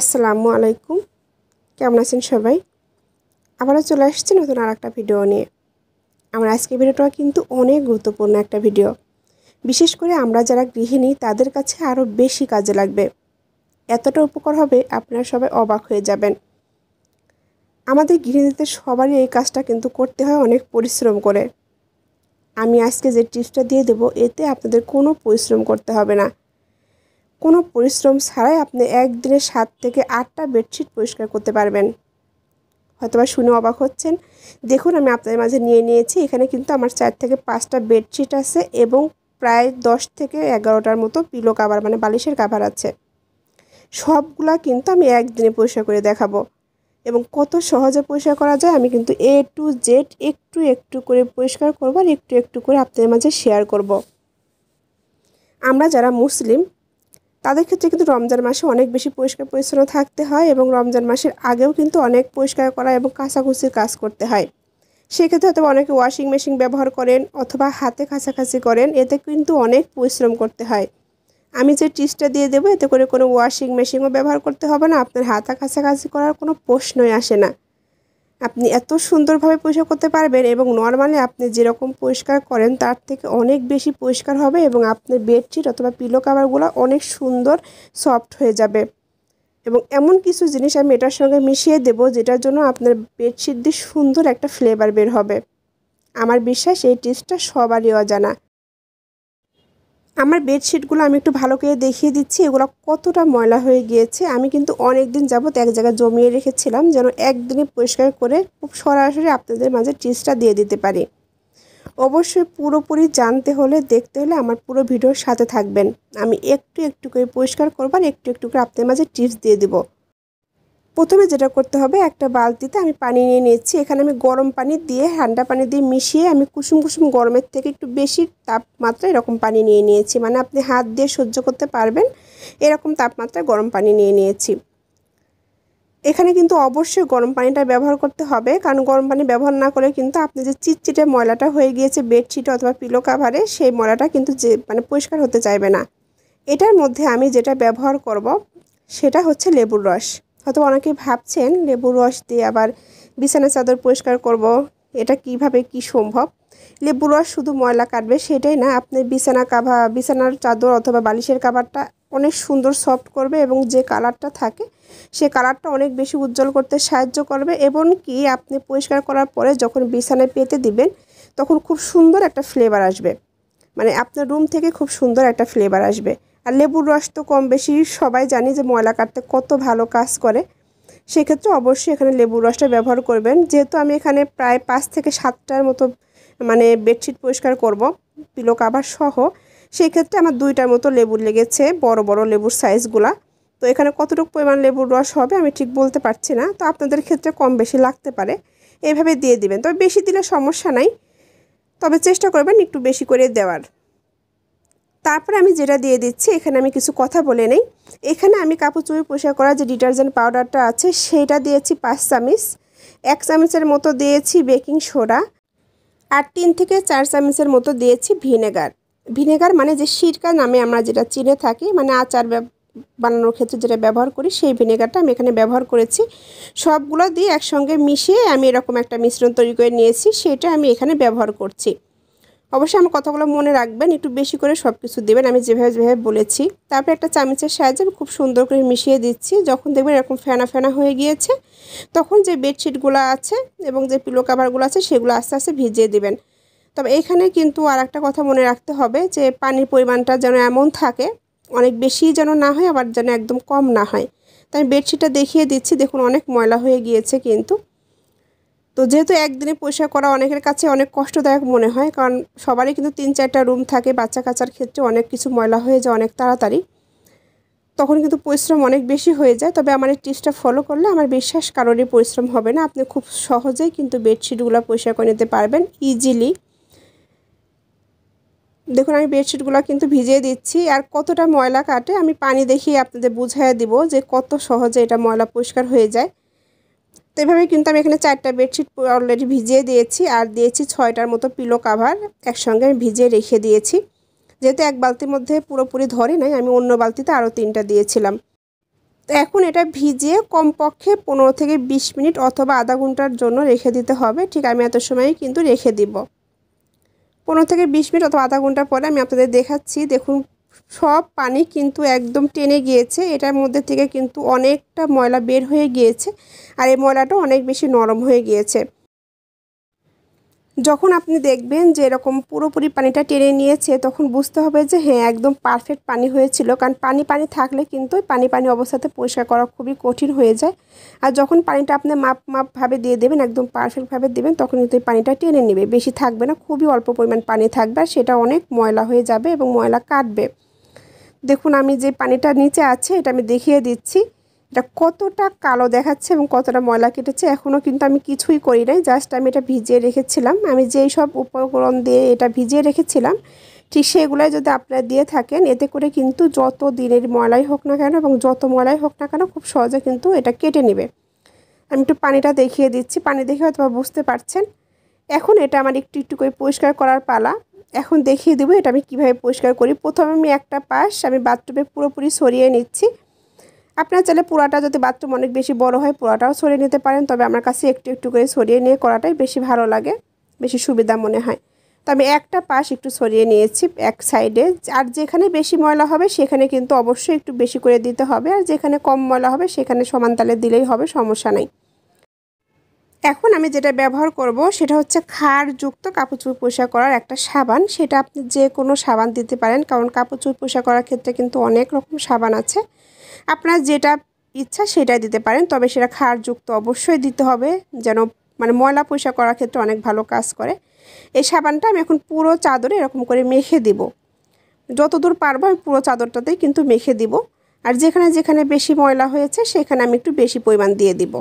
আসসালামু আলাইকুম কেমন আছেন সবাই আবারও চলে আসছে নতুন আর একটা ভিডিও নিয়ে আমার আজকের ভিডিওটা কিন্তু অনেক গুরুত্বপূর্ণ একটা ভিডিও বিশেষ করে আমরা যারা গৃহিণী তাদের কাছে আরও বেশি কাজে লাগবে এতটা উপকার হবে আপনারা সবাই অবাক হয়ে যাবেন আমাদের গৃহিণীদের সবারই এই কাজটা কিন্তু করতে হয় অনেক পরিশ্রম করে আমি আজকে যে টিপসটা দিয়ে দেব এতে আপনাদের কোনো পরিশ্রম করতে হবে না কোনো পরিশ্রম ছাড়াই আপনি একদিনে সাত থেকে আটটা বেডশিট পরিষ্কার করতে পারবেন হয়তোবা শুনে অবাক হচ্ছেন দেখুন আমি আপনাদের মাঝে নিয়ে নিয়েছি এখানে কিন্তু আমার চার থেকে পাঁচটা বেডশিট আছে এবং প্রায় দশ থেকে এগারোটার মতো পিলো কাভার মানে বালিশের কাভার আছে সবগুলা কিন্তু আমি একদিনে পরিষ্কার করে দেখাবো এবং কত সহজে পরিষ্কার করা যায় আমি কিন্তু এ টু জেড একটু একটু করে পরিষ্কার করবো আর একটু একটু করে আপনাদের মাঝে শেয়ার করব। আমরা যারা মুসলিম তাদের ক্ষেত্রে কিন্তু রমজান মাসে অনেক বেশি পরিষ্কার পরিচ্ছন্ন থাকতে হয় এবং রমজান মাসের আগেও কিন্তু অনেক পরিষ্কার করা এবং কাঁচাকুচির কাজ করতে হয় সেক্ষেত্রে হয়তো অনেকে ওয়াশিং মেশিন ব্যবহার করেন অথবা হাতে কাছাকাছি করেন এতে কিন্তু অনেক পরিশ্রম করতে হয় আমি যে টিপসটা দিয়ে দেবো এতে করে কোনো ওয়াশিং মেশিনও ব্যবহার করতে হবে না আপনার হাতা কাছাকাছি করার কোনো প্রশ্নই আসে না আপনি এত সুন্দরভাবে পরিষ্কার করতে পারবেন এবং নর্মালি আপনি যেরকম পরিষ্কার করেন তার থেকে অনেক বেশি পরিষ্কার হবে এবং আপনার বেডশিট অথবা পিলো কাভারগুলো অনেক সুন্দর সফট হয়ে যাবে এবং এমন কিছু জিনিস আমি এটার সঙ্গে মিশিয়ে দেব যেটার জন্য আপনার বেডশিট দিয়ে সুন্দর একটা ফ্লেভার বের হবে আমার বিশ্বাস এই টিপসটা সবারই অজানা আমার বেডশিটগুলো আমি একটু ভালো করে দেখিয়ে দিচ্ছি এগুলো কতটা ময়লা হয়ে গিয়েছে আমি কিন্তু অনেক দিন যাবত এক জায়গায় জমিয়ে রেখেছিলাম যেন একদিনে পরিষ্কার করে খুব সরাসরি আপনাদের মাঝে টিপসটা দিয়ে দিতে পারি অবশ্যই পুরোপুরি জানতে হলে দেখতে হলে আমার পুরো ভিডিওর সাথে থাকবেন আমি একটু একটু করে পরিষ্কার করবার একটু একটু করে আপনাদের মাঝে টিপস দিয়ে দেবো প্রথমে যেটা করতে হবে একটা বালতিতে আমি পানি নিয়ে নিয়েছি এখানে আমি গরম পানি দিয়ে ঠান্ডা পানি দিয়ে মিশিয়ে আমি কুসুম কুসুম গরমের থেকে একটু বেশি তাপমাত্রা এরকম পানি নিয়ে নিয়েছি মানে আপনি হাত দিয়ে সহ্য করতে পারবেন এরকম তাপমাত্রায় গরম পানি নিয়ে নিয়েছি এখানে কিন্তু অবশ্যই গরম পানিটা ব্যবহার করতে হবে কারণ গরম পানি ব্যবহার না করে কিন্তু আপনি যে চিটচিটে ময়লাটা হয়ে গিয়েছে বেডশিট অথবা পিলো কাভারে সেই ময়লাটা কিন্তু যে মানে পরিষ্কার হতে চাইবে না এটার মধ্যে আমি যেটা ব্যবহার করব সেটা হচ্ছে লেবুর রস হয়তো অনেকে ভাবছেন লেবুর রস দিয়ে আবার বিছানা চাদর পরিষ্কার করব। এটা কিভাবে কি সম্ভব লেবুর রস শুধু ময়লা কাটবে সেটাই না আপনার বিছানা কাভা বিছানার চাদর অথবা বালিশের কাভারটা অনেক সুন্দর সফট করবে এবং যে কালারটা থাকে সে কালারটা অনেক বেশি উজ্জ্বল করতে সাহায্য করবে এবং কি আপনি পরিষ্কার করার পরে যখন বিছানায় পেতে দিবেন তখন খুব সুন্দর একটা ফ্লেভার আসবে মানে আপনার রুম থেকে খুব সুন্দর একটা ফ্লেভার আসবে আর লেবুর রস তো কম বেশি সবাই জানি যে ময়লা কাটতে কত ভালো কাজ করে সেক্ষেত্রে অবশ্যই এখানে লেবুর রসটা ব্যবহার করবেন যেহেতু আমি এখানে প্রায় পাঁচ থেকে সাতটার মতো মানে বেডশিট পরিষ্কার করব পিলো কাভার সহ সেই ক্ষেত্রে আমার দুইটার মতো লেবুর লেগেছে বড় বড় লেবুর সাইজগুলা তো এখানে কতটুকু পরিমাণ লেবুর রস হবে আমি ঠিক বলতে পারছি না তো আপনাদের ক্ষেত্রে কম বেশি লাগতে পারে এভাবে দিয়ে দিবেন তবে বেশি দিলে সমস্যা নাই তবে চেষ্টা করবেন একটু বেশি করে দেওয়ার তারপরে আমি যেটা দিয়ে দিচ্ছি এখানে আমি কিছু কথা বলে নেই এখানে আমি কাপড় চুপড়ি পরিষ্কার করা যে ডিটারজেন্ট পাউডারটা আছে সেটা দিয়েছি পাঁচ চামিচ এক চামিচের মতো দিয়েছি বেকিং সোডা আর তিন থেকে চার চামিচের মতো দিয়েছি ভিনেগার ভিনেগার মানে যে সিরকা নামে আমরা যেটা চিনে থাকি মানে আচার বানানোর ক্ষেত্রে যেটা ব্যবহার করি সেই ভিনেগারটা আমি এখানে ব্যবহার করেছি সবগুলো দিয়ে একসঙ্গে মিশিয়ে আমি এরকম একটা মিশ্রণ তৈরি করে নিয়েছি সেটা আমি এখানে ব্যবহার করছি অবশ্যই আমার কথাগুলো মনে রাখবেন একটু বেশি করে সব কিছু দেবেন আমি যেভাবে যেভাবে বলেছি তারপর একটা চামচের সাহায্যে আমি খুব সুন্দর করে মিশিয়ে দিচ্ছি যখন দেখবেন এরকম ফেনা ফেনা হয়ে গিয়েছে তখন যে বেডশিটগুলো আছে এবং যে পিলো কাভারগুলো আছে সেগুলো আস্তে আস্তে ভিজিয়ে দেবেন তবে এখানে কিন্তু আর একটা কথা মনে রাখতে হবে যে পানির পরিমাণটা যেন এমন থাকে অনেক বেশি যেন না হয় আবার যেন একদম কম না হয় তাই আমি বেডশিটটা দেখিয়ে দিচ্ছি দেখুন অনেক ময়লা হয়ে গিয়েছে কিন্তু তো যেহেতু একদিনে পরিষ্কার করা অনেকের কাছে অনেক কষ্টদায়ক মনে হয় কারণ সবারই কিন্তু তিন চারটা রুম থাকে বাচ্চা কাচার ক্ষেত্রে অনেক কিছু ময়লা হয়ে যায় অনেক তাড়াতাড়ি তখন কিন্তু পরিশ্রম অনেক বেশি হয়ে যায় তবে আমার এই টিপসটা ফলো করলে আমার বিশ্বাস কারোরই পরিশ্রম হবে না আপনি খুব সহজেই কিন্তু বেডশিটগুলো পরিষ্কার করে নিতে পারবেন ইজিলি দেখুন আমি বেডশিটগুলো কিন্তু ভিজিয়ে দিচ্ছি আর কতটা ময়লা কাটে আমি পানি দেখিয়ে আপনাদের বুঝাইয়া দিব যে কত সহজে এটা ময়লা পরিষ্কার হয়ে যায় তো এভাবে কিন্তু আমি এখানে চারটা বেডশিট অলরেডি ভিজিয়ে দিয়েছি আর দিয়েছি ছয়টার মতো পিলো কাভার একসঙ্গে আমি ভিজিয়ে রেখে দিয়েছি যেহেতু এক বালতির মধ্যে পুরোপুরি ধরে নাই আমি অন্য বালতিতে আরও তিনটা দিয়েছিলাম তো এখন এটা ভিজিয়ে কমপক্ষে পনেরো থেকে ২০ মিনিট অথবা আধা ঘন্টার জন্য রেখে দিতে হবে ঠিক আমি এত সময় কিন্তু রেখে দিব পনেরো থেকে ২০ মিনিট অথবা আধা ঘন্টা পরে আমি আপনাদের দেখাচ্ছি দেখুন সব পানি কিন্তু একদম টেনে গিয়েছে এটার মধ্যে থেকে কিন্তু অনেকটা ময়লা বের হয়ে গিয়েছে আর এই ময়লাটা অনেক বেশি নরম হয়ে গিয়েছে যখন আপনি দেখবেন যে এরকম পুরোপুরি পানিটা টেনে নিয়েছে তখন বুঝতে হবে যে হ্যাঁ একদম পারফেক্ট পানি হয়েছিল কারণ পানি পানি থাকলে কিন্তু পানি পানি অবস্থাতে পরিষ্কার করা খুবই কঠিন হয়ে যায় আর যখন পানিটা আপনি মাপ মাপভাবে দিয়ে দেবেন একদম পারফেক্টভাবে দেবেন তখন কিন্তু এই পানিটা টেনে নেবে বেশি থাকবে না খুবই অল্প পরিমাণ পানি থাকবে আর সেটা অনেক ময়লা হয়ে যাবে এবং ময়লা কাটবে দেখুন আমি যে পানিটা নিচে আছে এটা আমি দেখিয়ে দিচ্ছি এটা কতটা কালো দেখাচ্ছে এবং কতটা ময়লা কেটেছে এখনও কিন্তু আমি কিছুই করি নাই জাস্ট আমি এটা ভিজিয়ে রেখেছিলাম আমি যেই সব উপকরণ দিয়ে এটা ভিজিয়ে রেখেছিলাম ঠিক সেগুলাই যদি আপনারা দিয়ে থাকেন এতে করে কিন্তু যত দিনের ময়লাই হোক না কেন এবং যত ময়লাই হোক না কেন খুব সহজে কিন্তু এটা কেটে নেবে আমি একটু পানিটা দেখিয়ে দিচ্ছি পানি দেখে হয়তো বুঝতে পারছেন এখন এটা আমার একটু একটু করে পরিষ্কার করার পালা এখন দেখিয়ে দেবো এটা আমি কিভাবে পরিষ্কার করি প্রথমে আমি একটা পাশ আমি বাথরুমে পুরোপুরি সরিয়ে নিচ্ছি আপনার চাইলে পোড়াটা যদি বাথরুম অনেক বেশি বড় হয় পোড়াটাও সরিয়ে নিতে পারেন তবে আমার কাছে একটু একটু করে সরিয়ে নিয়ে করাটাই বেশি ভালো লাগে বেশি সুবিধা মনে হয় তো আমি একটা পাশ একটু সরিয়ে নিয়েছি এক সাইডে আর যেখানে বেশি ময়লা হবে সেখানে কিন্তু অবশ্যই একটু বেশি করে দিতে হবে আর যেখানে কম ময়লা হবে সেখানে সমান তালে দিলেই হবে সমস্যা নাই এখন আমি যেটা ব্যবহার করব সেটা হচ্ছে খারযুক্ত কাপড়চুপ পোষা করার একটা সাবান সেটা আপনি যে কোনো সাবান দিতে পারেন কারণ কাপড়চুপ পোষা করার ক্ষেত্রে কিন্তু অনেক রকম সাবান আছে আপনার যেটা ইচ্ছা সেটাই দিতে পারেন তবে সেটা খারযুক্ত অবশ্যই দিতে হবে যেন মানে ময়লা পোষা করার ক্ষেত্রে অনেক ভালো কাজ করে এই সাবানটা আমি এখন পুরো চাদরে এরকম করে মেখে দিব যতদূর পারবো আমি পুরো চাদরটাতেই কিন্তু মেখে দিব আর যেখানে যেখানে বেশি ময়লা হয়েছে সেখানে আমি একটু বেশি পরিমাণ দিয়ে দিব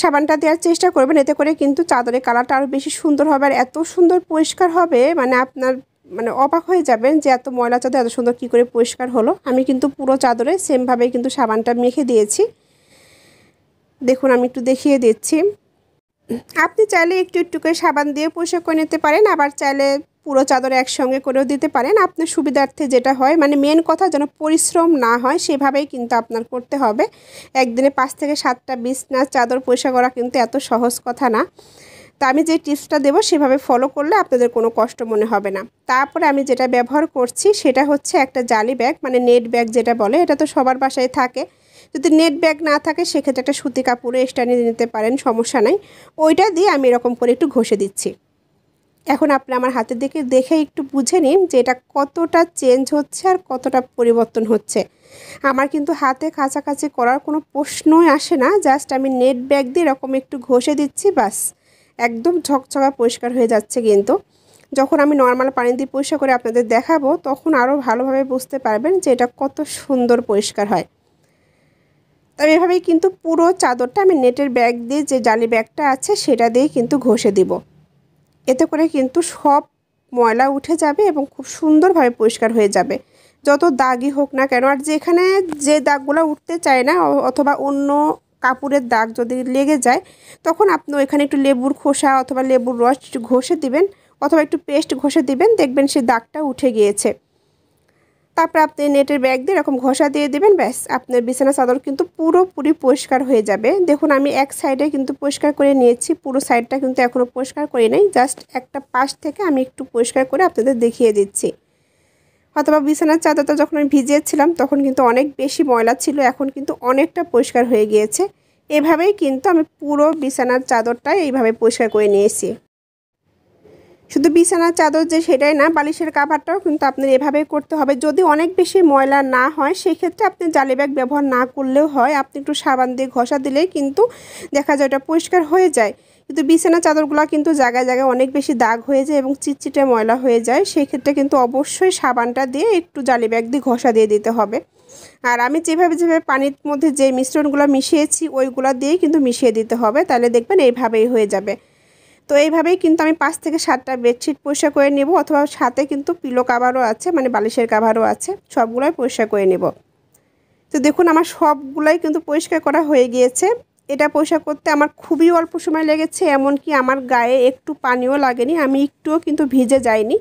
সাবানটা দেওয়ার চেষ্টা করবেন এতে করে কিন্তু চাদরের কালারটা আরও বেশি সুন্দর হবে আর এত সুন্দর পরিষ্কার হবে মানে আপনার মানে অবাক হয়ে যাবেন যে এত ময়লা চাদর এত সুন্দর কী করে পরিষ্কার হলো আমি কিন্তু পুরো চাদরে সেমভাবে কিন্তু সাবানটা মেখে দিয়েছি দেখুন আমি একটু দেখিয়ে দিচ্ছি আপনি চাইলে একটু একটু করে সাবান দিয়ে পরিষ্কার করে নিতে পারেন আবার চাইলে পুরো চাদর একসঙ্গে করেও দিতে পারেন আপনার সুবিধার্থে যেটা হয় মানে মেন কথা যেন পরিশ্রম না হয় সেভাবেই কিন্তু আপনার করতে হবে একদিনে পাঁচ থেকে সাতটা বিছনা চাদর পয়সা করা কিন্তু এত সহজ কথা না তা আমি যে টিপসটা দেবো সেভাবে ফলো করলে আপনাদের কোনো কষ্ট মনে হবে না তারপরে আমি যেটা ব্যবহার করছি সেটা হচ্ছে একটা জালি ব্যাগ মানে নেট ব্যাগ যেটা বলে এটা তো সবার বাসায় থাকে যদি নেট ব্যাগ না থাকে সেক্ষেত্রে একটা সুতি কাপড়ে এক্সট্রা নিয়ে নিতে পারেন সমস্যা নাই ওইটা দিয়ে আমি এরকম করে একটু ঘষে দিচ্ছি এখন আপনি আমার হাতের দিকে দেখে একটু বুঝে নিন যে এটা কতটা চেঞ্জ হচ্ছে আর কতটা পরিবর্তন হচ্ছে আমার কিন্তু হাতে কাছাকাছি করার কোনো প্রশ্নই আসে না জাস্ট আমি নেট ব্যাগ দিয়ে এরকম একটু ঘষে দিচ্ছি বাস একদম ঝকঝকা পরিষ্কার হয়ে যাচ্ছে কিন্তু যখন আমি নর্মাল পানি দিয়ে পরিষ্কার করে আপনাদের দেখাবো তখন আরও ভালোভাবে বুঝতে পারবেন যে এটা কত সুন্দর পরিষ্কার হয় তবে এভাবেই কিন্তু পুরো চাদরটা আমি নেটের ব্যাগ দিয়ে যে জালি ব্যাগটা আছে সেটা দিয়ে কিন্তু ঘষে দিব এতে করে কিন্তু সব ময়লা উঠে যাবে এবং খুব সুন্দরভাবে পরিষ্কার হয়ে যাবে যত দাগই হোক না কেন আর যেখানে যে দাগগুলো উঠতে চায় না অথবা অন্য কাপড়ের দাগ যদি লেগে যায় তখন আপনি ওইখানে একটু লেবুর খোসা অথবা লেবুর রস ঘষে দিবেন অথবা একটু পেস্ট ঘষে দিবেন দেখবেন সে দাগটা উঠে গিয়েছে তারপর আপনি নেটের ব্যাগ দিয়ে এরকম ঘষা দিয়ে দেবেন ব্যাস আপনার বিছানা চাদর কিন্তু পুরোপুরি পরিষ্কার হয়ে যাবে দেখুন আমি এক সাইডে কিন্তু পরিষ্কার করে নিয়েছি পুরো সাইডটা কিন্তু এখনও পরিষ্কার করি নাই জাস্ট একটা পাশ থেকে আমি একটু পরিষ্কার করে আপনাদের দেখিয়ে দিচ্ছি অথবা বিছানার চাদরটা যখন আমি ভিজিয়েছিলাম তখন কিন্তু অনেক বেশি ময়লা ছিল এখন কিন্তু অনেকটা পরিষ্কার হয়ে গিয়েছে এভাবেই কিন্তু আমি পুরো বিছানার চাদরটা এইভাবে পরিষ্কার করে নিয়েছি শুধু বিছানার চাদর যে সেটাই না বালিশের কাভারটাও কিন্তু আপনার এভাবে করতে হবে যদি অনেক বেশি ময়লা না হয় সেক্ষেত্রে আপনি জালি ব্যাগ ব্যবহার না করলেও হয় আপনি একটু সাবান দিয়ে ঘষা দিলেই কিন্তু দেখা যায় ওটা পরিষ্কার হয়ে যায় কিন্তু বিছানা চাদরগুলো কিন্তু জায়গায় জায়গায় অনেক বেশি দাগ হয়ে যায় এবং চিটচিটে ময়লা হয়ে যায় সেই ক্ষেত্রে কিন্তু অবশ্যই সাবানটা দিয়ে একটু জালি ব্যাগ দিয়ে ঘষা দিয়ে দিতে হবে আর আমি যেভাবে যেভাবে পানির মধ্যে যে মিশ্রণগুলো মিশিয়েছি ওইগুলো দিয়ে কিন্তু মিশিয়ে দিতে হবে তাহলে দেখবেন এইভাবেই হয়ে যাবে তো এইভাবেই কিন্তু আমি পাঁচ থেকে সাতটা বেডশিট পরিষ্কার করে নেব অথবা সাথে কিন্তু পিলো কাভারও আছে মানে বালিশের কাভারও আছে সবগুলোই পরিষ্কার করে নেব তো দেখুন আমার সবগুলোই কিন্তু পরিষ্কার করা হয়ে গিয়েছে এটা পরিষ্কার করতে আমার খুবই অল্প সময় লেগেছে এমনকি আমার গায়ে একটু পানিও লাগেনি আমি একটুও কিন্তু ভিজে যাইনি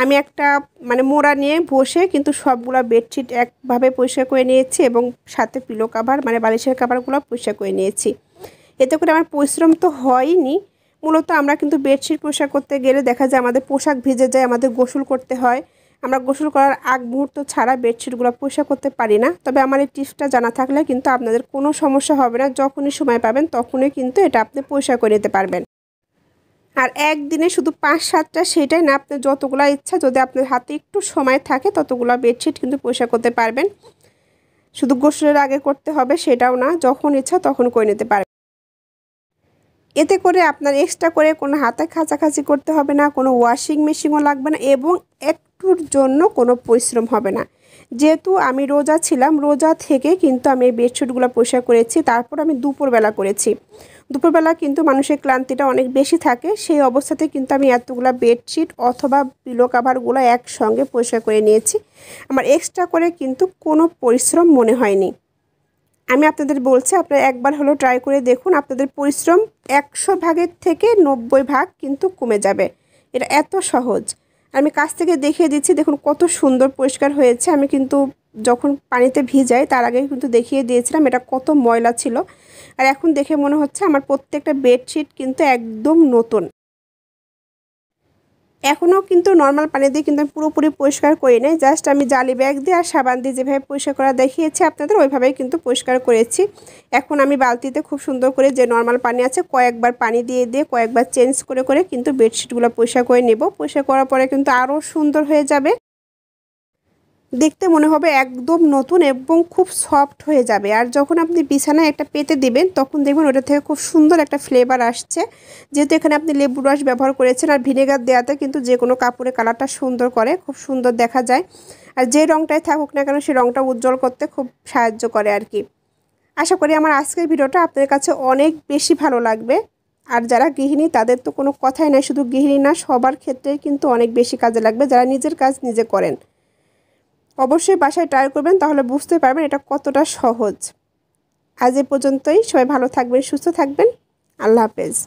আমি একটা মানে মোড়া নিয়ে বসে কিন্তু সবগুলো বেডশিট একভাবে পরিষ্কার করে নিয়েছি এবং সাথে পিলো কাভার মানে বালিশের কাভারগুলো পরিষ্কার করে নিয়েছি এতে করে আমার পরিশ্রম তো হয়নি মূলত আমরা কিন্তু বেডশিট পোশাক করতে গেলে দেখা যায় আমাদের পোশাক ভিজে যায় আমাদের গোসল করতে হয় আমরা গোসল করার আগ মুহূর্ত ছাড়া বেডশিটগুলো পোশাক করতে পারি না তবে আমার এই টিপসটা জানা থাকলে কিন্তু আপনাদের কোনো সমস্যা হবে না যখনই সময় পাবেন তখনই কিন্তু এটা আপনি পোশাক করে নিতে পারবেন আর একদিনে শুধু পাঁচ সাতটা সেটাই না আপনার যতগুলো ইচ্ছা যদি আপনার হাতে একটু সময় থাকে ততগুলো বেডশিট কিন্তু পোশাক করতে পারবেন শুধু গোসলের আগে করতে হবে সেটাও না যখন ইচ্ছা তখন করে নিতে পারবেন এতে করে আপনার এক্সট্রা করে কোনো হাতে খাঁচাখাঁচি করতে হবে না কোনো ওয়াশিং মেশিনও লাগবে না এবং একটুর জন্য কোনো পরিশ্রম হবে না যেহেতু আমি রোজা ছিলাম রোজা থেকে কিন্তু আমি এই বেডশিটগুলো পরিষ্কার করেছি তারপর আমি দুপুরবেলা করেছি দুপুরবেলা কিন্তু মানুষের ক্লান্তিটা অনেক বেশি থাকে সেই অবস্থাতে কিন্তু আমি এতগুলো বেডশিট অথবা পিলো কাভারগুলো একসঙ্গে পরিষ্কার করে নিয়েছি আমার এক্সট্রা করে কিন্তু কোনো পরিশ্রম মনে হয়নি আমি আপনাদের বলছি আপনারা একবার হলো ট্রাই করে দেখুন আপনাদের পরিশ্রম একশো ভাগের থেকে নব্বই ভাগ কিন্তু কমে যাবে এটা এত সহজ আমি কাছ থেকে দেখিয়ে দিচ্ছি দেখুন কত সুন্দর পরিষ্কার হয়েছে আমি কিন্তু যখন পানিতে ভিজাই তার আগে কিন্তু দেখিয়ে দিয়েছিলাম এটা কত ময়লা ছিল আর এখন দেখে মনে হচ্ছে আমার প্রত্যেকটা বেডশিট কিন্তু একদম নতুন এখনও কিন্তু নর্মাল পানি দিয়ে কিন্তু আমি পুরোপুরি পরিষ্কার করি নাই জাস্ট আমি জালি ব্যাগ দিয়ে আর সাবান দিয়ে যেভাবে পরিষ্কার করা দেখিয়েছি আপনাদের ওইভাবেই কিন্তু পরিষ্কার করেছি এখন আমি বালতিতে খুব সুন্দর করে যে নর্মাল পানি আছে কয়েকবার পানি দিয়ে দিয়ে কয়েকবার চেঞ্জ করে করে কিন্তু বেডশিটগুলো পরিষ্কার করে নেব পরিষ্কার করার পরে কিন্তু আরও সুন্দর হয়ে যাবে দেখতে মনে হবে একদম নতুন এবং খুব সফট হয়ে যাবে আর যখন আপনি বিছানায় একটা পেতে দিবেন তখন দেখবেন ওটা থেকে খুব সুন্দর একটা ফ্লেভার আসছে যেহেতু এখানে আপনি লেবু রস ব্যবহার করেছেন আর ভিনেগার দেওয়াতে কিন্তু যে কোনো কাপড়ে কালারটা সুন্দর করে খুব সুন্দর দেখা যায় আর যে রঙটাই থাকুক না কেন সেই রঙটা উজ্জ্বল করতে খুব সাহায্য করে আর কি আশা করি আমার আজকের ভিডিওটা আপনাদের কাছে অনেক বেশি ভালো লাগবে আর যারা গৃহিণী তাদের তো কোনো কথাই নাই শুধু গৃহিণী না সবার ক্ষেত্রে কিন্তু অনেক বেশি কাজে লাগবে যারা নিজের কাজ নিজে করেন অবশ্যই বাসায় ট্রাই করবেন তাহলে বুঝতে পারবেন এটা কতটা সহজ আজ এ পর্যন্তই সবাই ভালো থাকবেন সুস্থ থাকবেন আল্লাহ হাফেজ